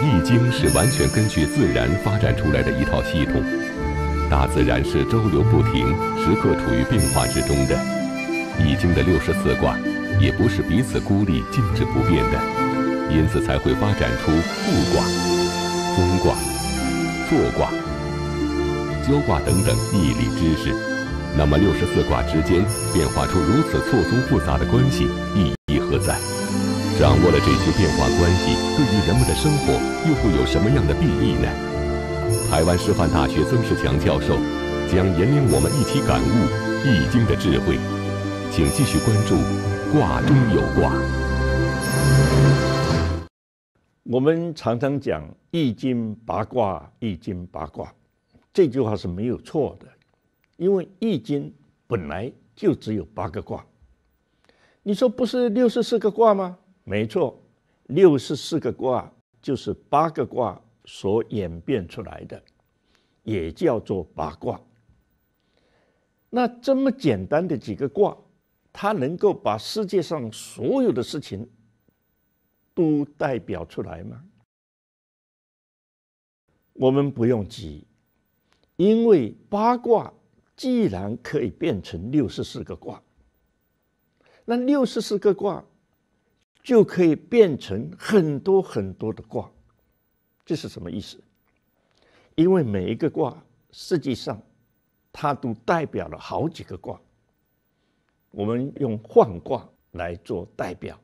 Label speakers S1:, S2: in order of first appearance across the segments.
S1: 易经是完全根据自然发展出来的一套系统，大自然是周流不停、时刻处于变化之中的。易经的六十四卦，也不是彼此孤立、静止不变的，因此才会发展出互卦、风卦、错卦、交卦等等地理知识。那么六十四卦之间变化出如此错综复杂的关系，意义何在？掌握了这些变化关系，对于人们的生活又会有什么样的裨益呢？台湾师范大学曾仕强教授将引领我们一起感悟《易经》的智慧，请继续关注《卦中有卦》。
S2: 我们常常讲《易经》八卦，《易经》八卦，这句话是没有错的，因为《易经》本来就只有八个卦。你说不是六十四个卦吗？没错，六十四个卦就是八个卦所演变出来的，也叫做八卦。那这么简单的几个卦，它能够把世界上所有的事情都代表出来吗？我们不用急，因为八卦既然可以变成六十四个卦，那六十四个卦。就可以变成很多很多的卦，这是什么意思？因为每一个卦实际上它都代表了好几个卦。我们用换卦来做代表，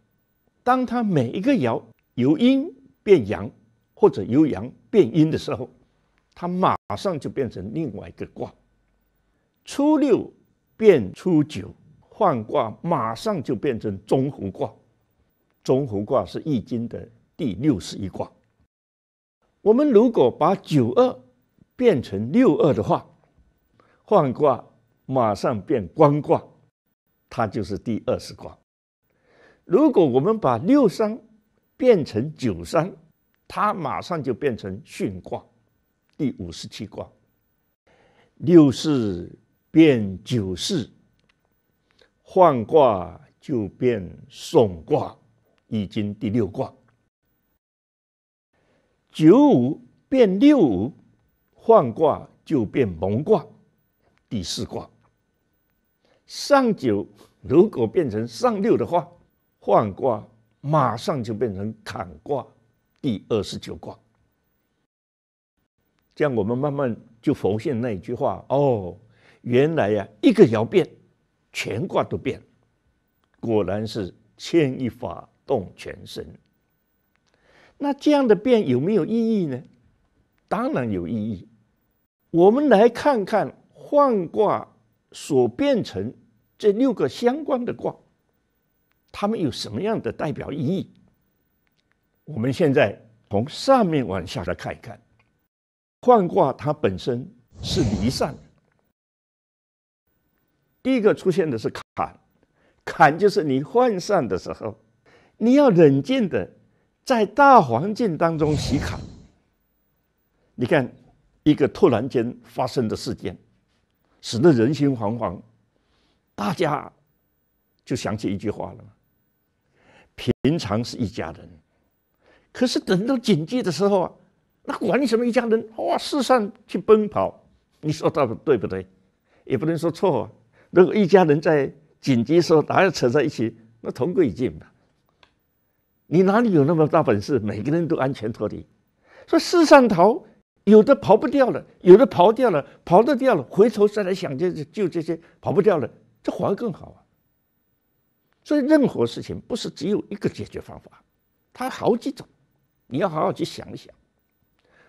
S2: 当它每一个爻由阴变阳，或者由阳变阴的时候，它马上就变成另外一个卦。初六变初九，换卦马上就变成中胡卦。中胡卦是易经的第六十一卦。我们如果把九二变成六二的话，换卦马上变官卦，它就是第二十卦。如果我们把六三变成九三，它马上就变成巽卦，第五十七卦。六四变九四，换卦就变讼卦。易经第六卦，九五变六五，换卦就变蒙卦，第四卦。上九如果变成上六的话，换卦马上就变成坎卦，第二十九卦。这样我们慢慢就浮现那一句话：哦，原来呀，一个爻变，全卦都变。果然是牵一发。动全身，那这样的变有没有意义呢？当然有意义。我们来看看幻卦所变成这六个相关的卦，它们有什么样的代表意义？我们现在从上面往下来看一看，幻卦它本身是离散。第一个出现的是坎，坎就是你换上的时候。你要冷静的在大环境当中思考。你看，一个突然间发生的事件，使得人心惶惶，大家就想起一句话了嘛：平常是一家人，可是等到紧急的时候啊，那管你什么一家人，哇，四散去奔跑。你说到对不对？也不能说错啊。如果一家人在紧急时候，大家扯在一起，那同归于尽吧。你哪里有那么大本事？每个人都安全脱离，说四上逃，有的跑不掉了，有的跑掉了，跑得掉了，回头再来想，就就这些跑不掉了，这活更好啊。所以任何事情不是只有一个解决方法，它好几种，你要好好去想想。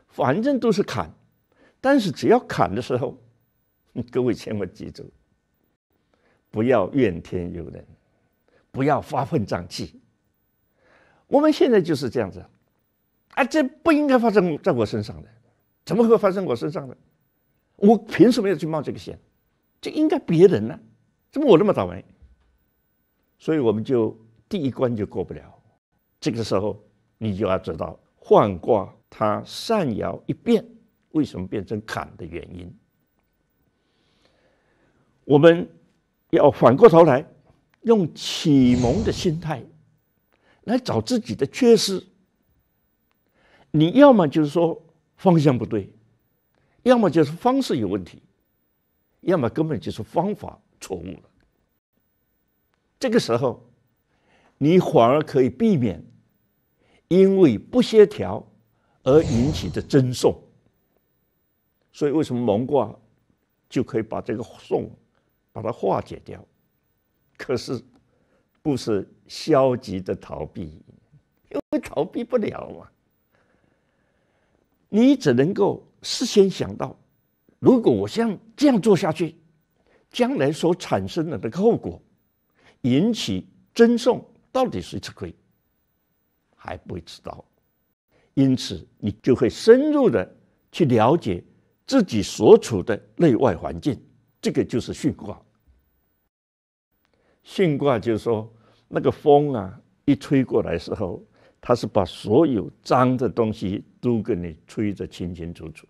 S2: 反正都是砍，但是只要砍的时候，各位千万记住，不要怨天尤人，不要发愤胀气。我们现在就是这样子，啊，这不应该发生在我身上的，怎么会发生我身上的？我凭什么要去冒这个险？这应该别人呢？怎么我那么倒霉？所以我们就第一关就过不了。这个时候，你就要知道换卦它善爻一变，为什么变成坎的原因？我们要反过头来，用启蒙的心态。来找自己的缺失，你要么就是说方向不对，要么就是方式有问题，要么根本就是方法错误了。这个时候，你反而可以避免因为不协调而引起的争讼。所以，为什么蒙卦就可以把这个讼把它化解掉？可是不是？消极的逃避，因为逃避不了嘛。你只能够事先想到，如果我像这样做下去，将来所产生的那个后果，引起争讼，到底谁吃亏，还不知道。因此，你就会深入的去了解自己所处的内外环境。这个就是训卦。训卦就说。那个风啊，一吹过来时候，它是把所有脏的东西都给你吹得清清楚楚。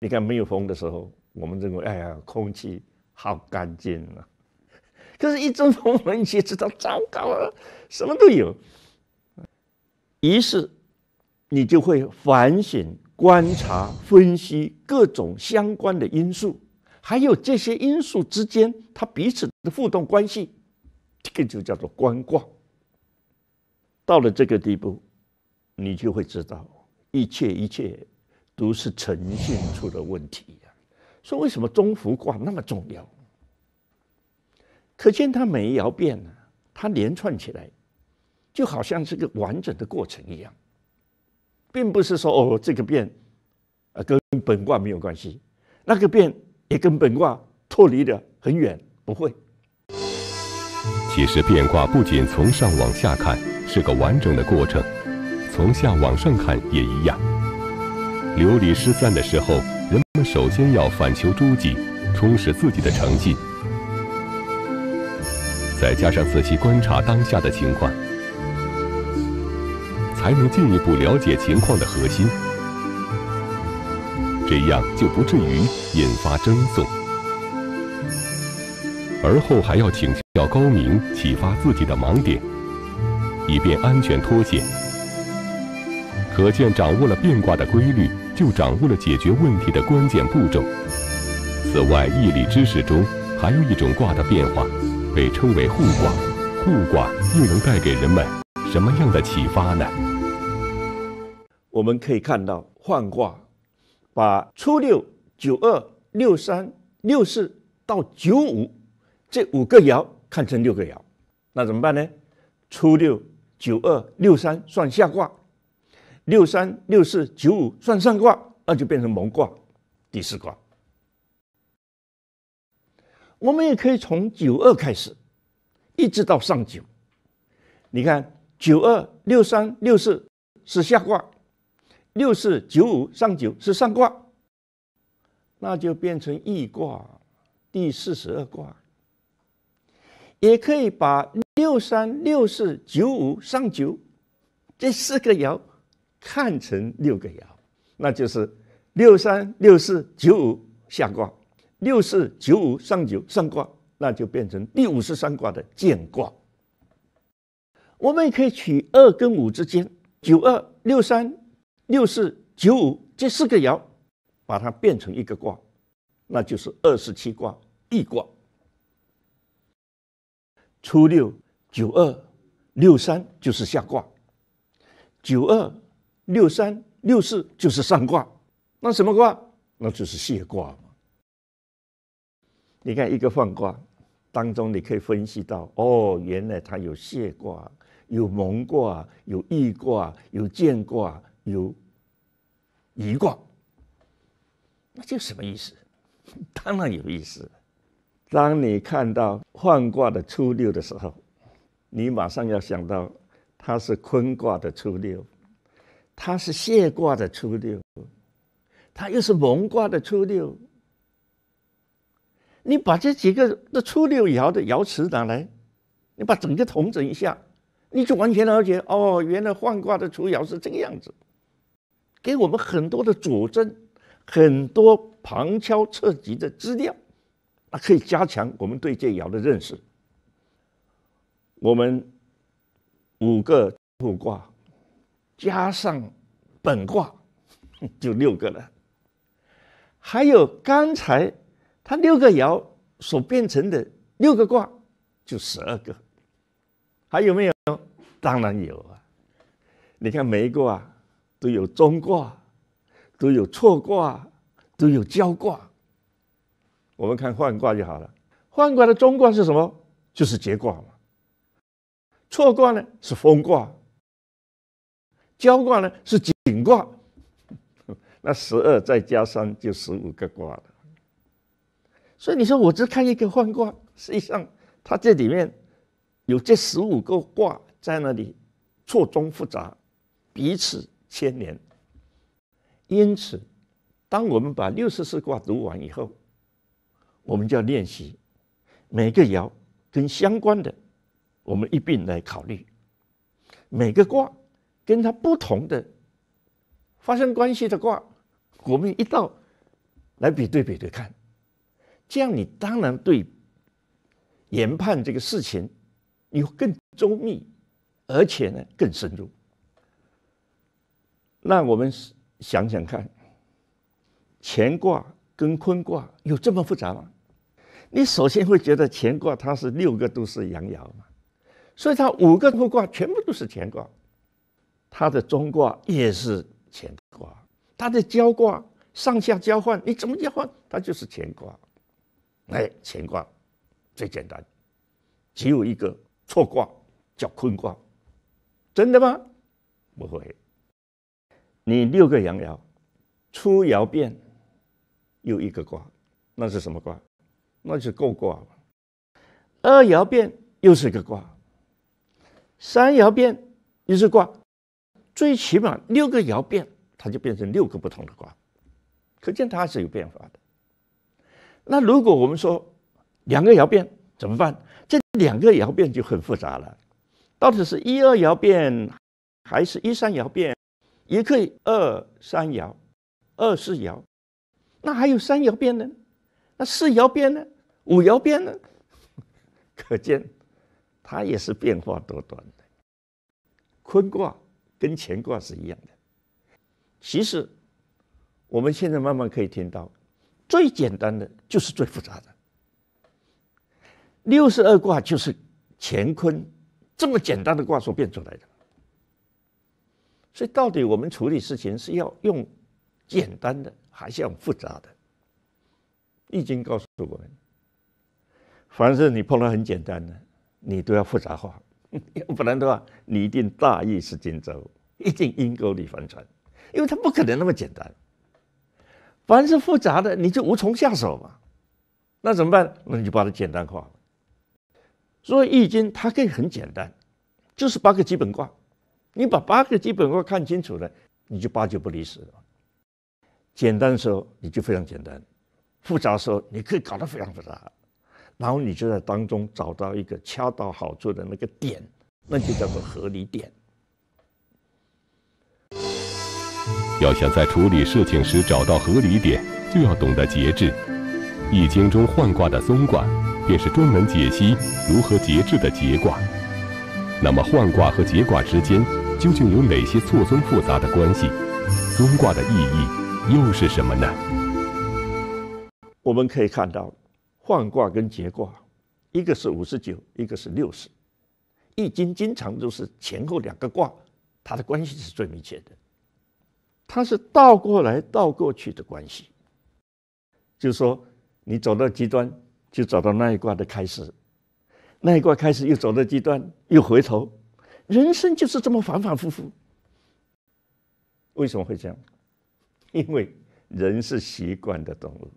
S2: 你看没有风的时候，我们认为哎呀空气好干净啊，可是一阵风过去，知道糟糕了，什么都有。于是，你就会反省、观察、分析各种相关的因素，还有这些因素之间它彼此的互动关系。这个就叫做观卦，到了这个地步，你就会知道，一切一切都是呈现出的问题呀。说为什么中孚卦那么重要？可见它每一爻变呢，它连串起来，就好像是个完整的过程一样，并不是说哦这个变啊跟本卦没有关系，那个变也跟本卦脱离的很远，不会。
S1: 其实变卦不仅从上往下看是个完整的过程，从下往上看也一样。流离失散的时候，人们首先要反求诸己，充实自己的诚信，再加上仔细观察当下的情况，才能进一步了解情况的核心，这样就不至于引发争讼。而后还要请求。要高明，启发自己的盲点，以便安全脱险。可见，掌握了变卦的规律，就掌握了解决问题的关键步骤。此外，易理知识中还有一种卦的变化，被称为互卦。互卦又能带给人们什么样的启发呢？我们可以看到，换卦把
S2: 初六、九二、六三、六四到九五这五个爻。看成六个爻，那怎么办呢？初六九二六三算下卦，六三六四九五算上卦，那就变成蒙卦第四卦。我们也可以从九二开始，一直到上九。你看九二六三六四是下卦，六四九五上九是上卦，那就变成易卦第四十二卦。也可以把六三六四九五上九这四个爻看成六个爻，那就是六三六四九五下卦，六四九五上九上卦，那就变成第五十三卦的渐卦。我们可以取二跟五之间九二六三六四九五这四个爻，把它变成一个卦，那就是二十七卦易卦。初六九二六三就是下卦，九二六三六四就是上卦，那什么卦？那就是谢卦嘛。你看一个放卦当中，你可以分析到，哦，原来它有谢卦、有蒙卦、有易卦、有见卦、有疑卦，那就什么意思？当然有意思。当你看到换卦的初六的时候，你马上要想到它是坤卦的初六，它是谢卦的初六，它又是蒙卦的初六。你把这几个的初六爻的爻辞拿来，你把整个统整一下，你就完全了解哦，原来换卦的初爻是这个样子，给我们很多的佐证，很多旁敲侧击的资料。可以加强我们对这爻的认识。我们五个互卦加上本卦就六个了，还有刚才它六个爻所变成的六个卦，就十二个。还有没有？当然有啊！你看每一个啊，都有中卦，都有错卦，都有交卦。我们看换卦就好了，换卦的中卦是什么？就是劫卦嘛。错卦呢是风卦，交卦呢是景卦。那十二再加上就十五个卦了。所以你说我只看一个换卦，实际上它这里面有这十五个卦在那里错综复杂，彼此牵连。因此，当我们把六十四卦读完以后，我们就要练习每个爻跟相关的，我们一并来考虑每个卦跟它不同的发生关系的卦，我们一道来比对比对看，这样你当然对研判这个事情，你会更周密，而且呢更深入。那我们想想看，乾卦跟坤卦有这么复杂吗？你首先会觉得乾卦它是六个都是阳爻嘛，所以它五个后卦全部都是乾卦，它的中卦也是乾卦，它的交卦上下交换，你怎么交换它就是乾卦，哎，乾卦最简单，只有一个错卦叫坤卦，真的吗？不会，你六个阳爻，初爻变又一个卦，那是什么卦？那就够卦了。二爻变又是一个卦，三爻变也是卦，最起码六个爻变，它就变成六个不同的卦，可见它是有变化的。那如果我们说两个爻变怎么办？这两个爻变就很复杂了，到底是一二爻变，还是一三爻变？也可以二三爻，二四爻。那还有三爻变呢？那四爻变呢？五爻变呢，可见它也是变化多端的。坤卦跟乾卦是一样的。其实我们现在慢慢可以听到，最简单的就是最复杂的。六十二卦就是乾坤这么简单的卦所变出来的。所以，到底我们处理事情是要用简单的，还是要复杂的？《易经》告诉我们。凡是你碰到很简单的，你都要复杂化，要 不然的话，你一定大意失荆州，一定阴沟里翻船，因为它不可能那么简单。凡是复杂的，你就无从下手嘛。那怎么办？那你就把它简单化了。所以《易经》它可以很简单，就是八个基本卦。你把八个基本卦看清楚了，你就八九不离十了。简单说，你就非常简单；复杂说，你可以搞得非常复杂。然后你就在当中找到一个恰到好处的那个点，那就叫做合理点。
S1: 要想在处理事情时找到合理点，就要懂得节制。《易经》中换卦的宗卦，便是专门解析如何节制的节卦。那么换卦和节卦之间究竟有哪些错综复杂的关系？宗卦的意义又是什么呢？我们可以看
S2: 到。换卦跟劫卦，一个是五十九，一个是六十，《易经》经常都是前后两个卦，它的关系是最密切的。它是倒过来、倒过去的关系，就是说，你走到极端，就走到那一卦的开始，那一卦开始又走到极端，又回头。人生就是这么反反复复。为什么会这样？因为人是习惯的动物。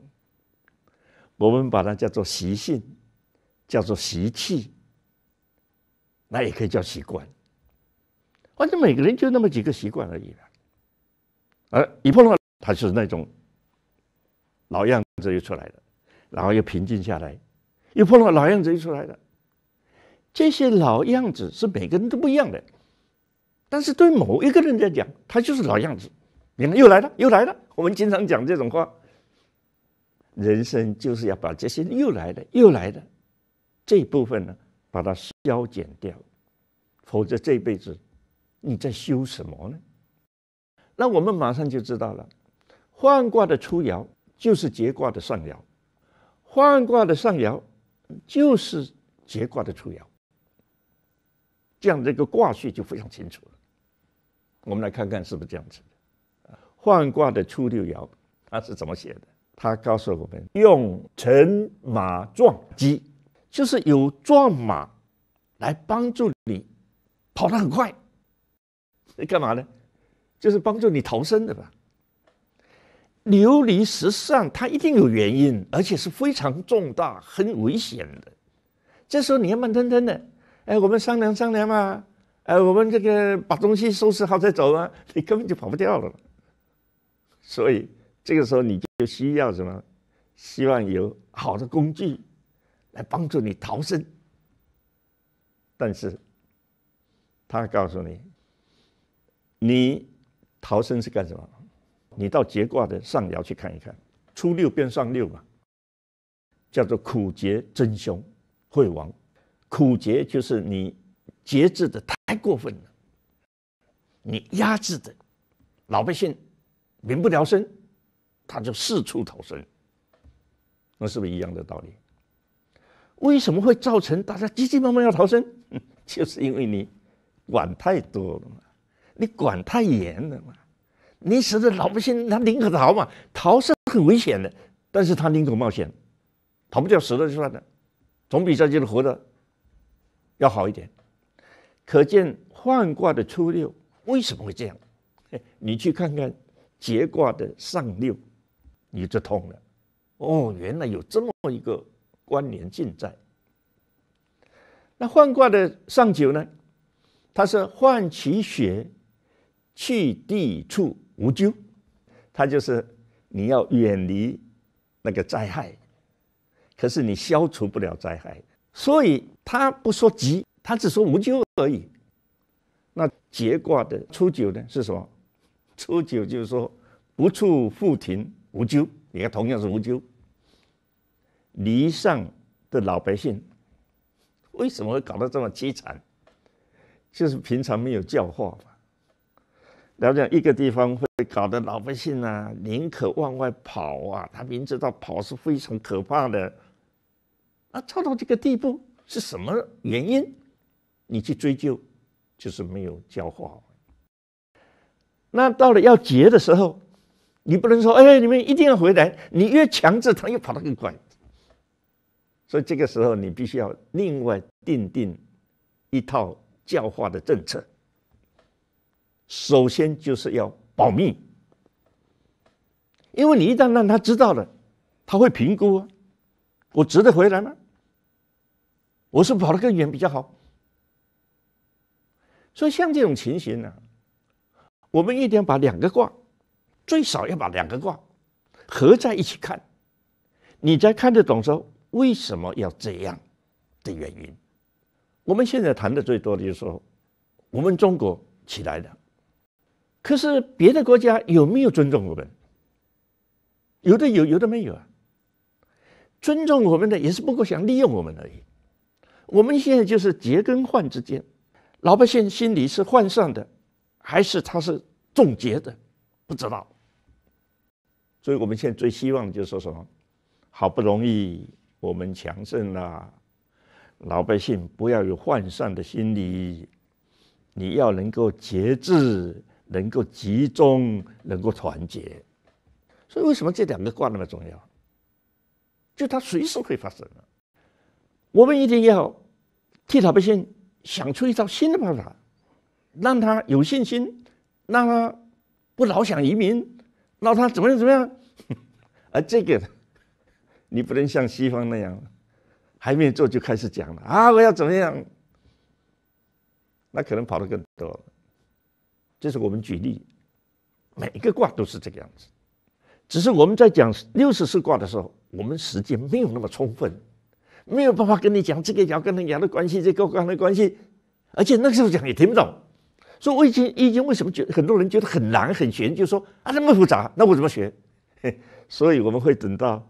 S2: 我们把它叫做习性，叫做习气，那也可以叫习惯。反正每个人就那么几个习惯而已了。而一碰到他是那种老样子又出来了，然后又平静下来；又碰到老样子又出来了。这些老样子是每个人都不一样的，但是对某一个人来讲，他就是老样子。你看，又来了，又来了。我们经常讲这种话。人生就是要把这些又来的又来的这一部分呢，把它消减掉，否则这辈子你在修什么呢？那我们马上就知道了，换卦的初爻就是结卦的上爻，换卦的上爻就是结卦的初爻，这样这个卦序就非常清楚了。我们来看看是不是这样子的，换卦的初六爻它是怎么写的？他告诉我们，用乘马撞击，就是有撞马来帮助你跑得很快。干嘛呢？就是帮助你逃生的吧。流离失散，它一定有原因，而且是非常重大、很危险的。这时候你要慢吞吞的，哎，我们商量商量嘛，哎，我们这个把东西收拾好再走啊，你根本就跑不掉了。所以。这个时候你就需要什么？希望有好的工具来帮助你逃生。但是，他告诉你，你逃生是干什么？你到节卦的上爻去看一看，初六变上六嘛，叫做苦节真凶，会亡。苦节就是你节制的太过分了，你压制的，老百姓民不聊生。他就四处逃生，那是不是一样的道理？为什么会造成大家急急忙忙要逃生？就是因为你管太多了嘛，你管太严了嘛。你使得老百姓他宁可逃嘛，逃生很危险的，但是他宁可冒险，逃不掉死了就算了，总比在这里活着要好一点。可见换卦的初六为什么会这样？你去看看结卦的上六。你就通了，哦，原来有这么一个关联尽在。那换卦的上九呢？它是换其血，去地处无咎。它就是你要远离那个灾害，可是你消除不了灾害，所以他不说吉，他只说无咎而已。那结卦的初九呢？是什么？初九就是说不处复庭。无咎，你看同样是无咎。离上的老百姓为什么会搞得这么凄惨？就是平常没有教化嘛。了解一个地方会搞得老百姓啊，宁可往外跑啊，他明知道跑是非常可怕的，啊，差到这个地步是什么原因？你去追究，就是没有教化。那到了要结的时候。你不能说，哎，你们一定要回来。你越强制，他又跑得更快。所以这个时候，你必须要另外定定一套教化的政策。首先就是要保密，因为你一旦让他知道了，他会评估啊，我值得回来吗？我是跑得更远比较好。所以像这种情形呢，我们一定要把两个卦。最少要把两个卦合在一起看，你才看得懂说为什么要这样的原因？我们现在谈的最多的就是说，我们中国起来的，可是别的国家有没有尊重我们？有的有，有的没有啊。尊重我们的也是不过想利用我们而已。我们现在就是劫跟患之间，老百姓心里是患上的，还是他是中劫的，不知道。所以我们现在最希望就是说什么？好不容易我们强盛了，老百姓不要有涣散的心理，你要能够节制，能够集中，能够团结。所以为什么这两个挂那么重要？就它随时会发生了。我们一定要替老百姓想出一套新的办法，让他有信心，让他不老想移民，让他怎么样怎么样。而 这个，你不能像西方那样，还没做就开始讲了啊！我要怎么样？那可能跑得更多。这是我们举例，每一个卦都是这个样子。只是我们在讲六十四卦的时候，我们时间没有那么充分，没有办法跟你讲这个爻跟那爻的关系，这个卦的关系。而且那时候讲也听不懂。所以《已经》《已经》为什么觉很多人觉得很难很玄？就说啊，那么复杂，那我怎么学？所以我们会等到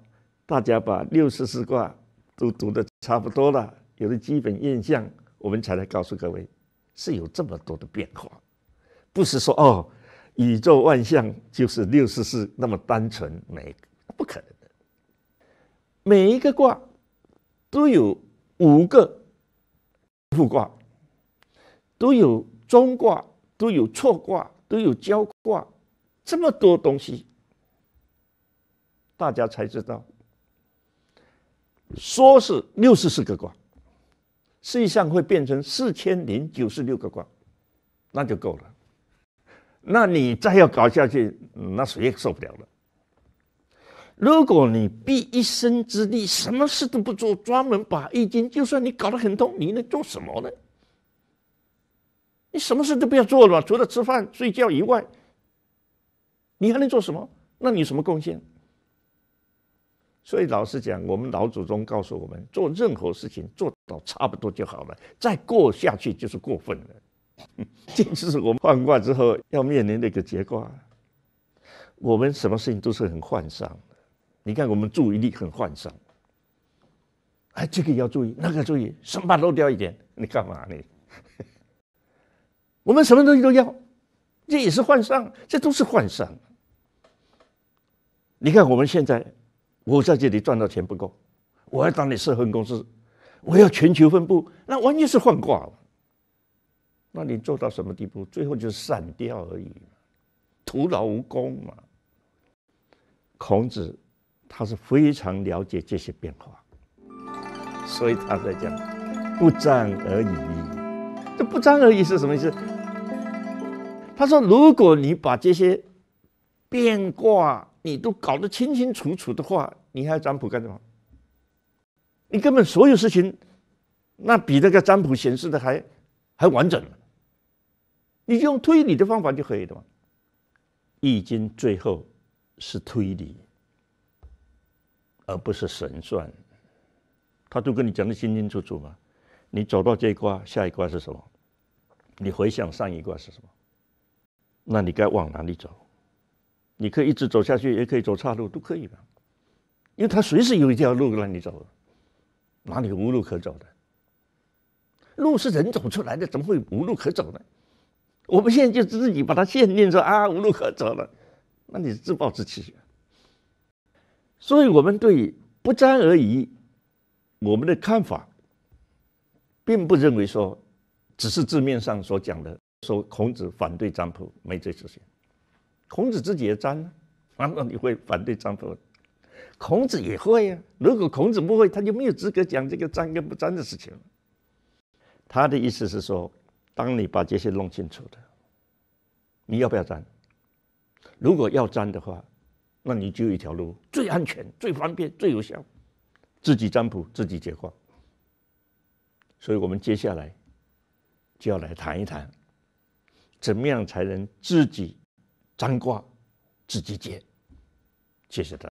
S2: 大家把六十四卦都读的差不多了，有了基本印象，我们才来告诉各位，是有这么多的变化，不是说哦，宇宙万象就是六十四那么单纯，没不可能的。每一个卦都有五个副卦，都有中卦，都有错卦，都有交卦，这么多东西。大家才知道，说是六十四个卦，实际上会变成四千零九十六个卦，那就够了。那你再要搞下去，那谁也受不了了。如果你毕一生之力，什么事都不做，专门把《易经》，就算你搞得很通，你能做什么呢？你什么事都不要做了，除了吃饭睡觉以外，你还能做什么？那你有什么贡献？所以老实讲，我们老祖宗告诉我们，做任何事情做到差不多就好了，再过下去就是过分了。这 就是我们换卦之后要面临的一个结果。我们什么事情都是很患丧，你看我们注意力很患上，哎，这个要注意，那个注意，生怕漏掉一点，你干嘛呢？我们什么东西都要，这也是患上，这都是患上。你看我们现在。我在这里赚到钱不够，我要当你设分公司，我要全球分布，那完全是换挂了。那你做到什么地步，最后就是散掉而已，徒劳无功嘛。孔子他是非常了解这些变化，所以他在讲“不战而已”。这“不战而已”是什么意思？他说：“如果你把这些变卦。”你都搞得清清楚楚的话，你还要占卜干什么？你根本所有事情，那比这个占卜显示的还还完整。你就用推理的方法就可以的嘛。易经最后是推理，而不是神算。他都跟你讲的清清楚楚嘛。你走到这一卦，下一卦是什么？你回想上一卦是什么？那你该往哪里走？你可以一直走下去，也可以走岔路，都可以的，因为他随时有一条路让你走，哪里无路可走的？路是人走出来的，怎么会无路可走呢？我们现在就自己把它限定说啊无路可走了，那你是自暴自弃。所以，我们对不沾而已，我们的看法，并不认为说，只是字面上所讲的说孔子反对占卜，没这事情。孔子自己也沾了，难道你会反对占卜？孔子也会啊，如果孔子不会，他就没有资格讲这个沾跟不沾的事情了。他的意思是说，当你把这些弄清楚的，你要不要沾？如果要沾的话，那你就一条路，最安全、最方便、最有效，自己占卜自己解卦。所以我们接下来就要来谈一谈，怎么样才能自己。张瓜自己捡，谢谢大家。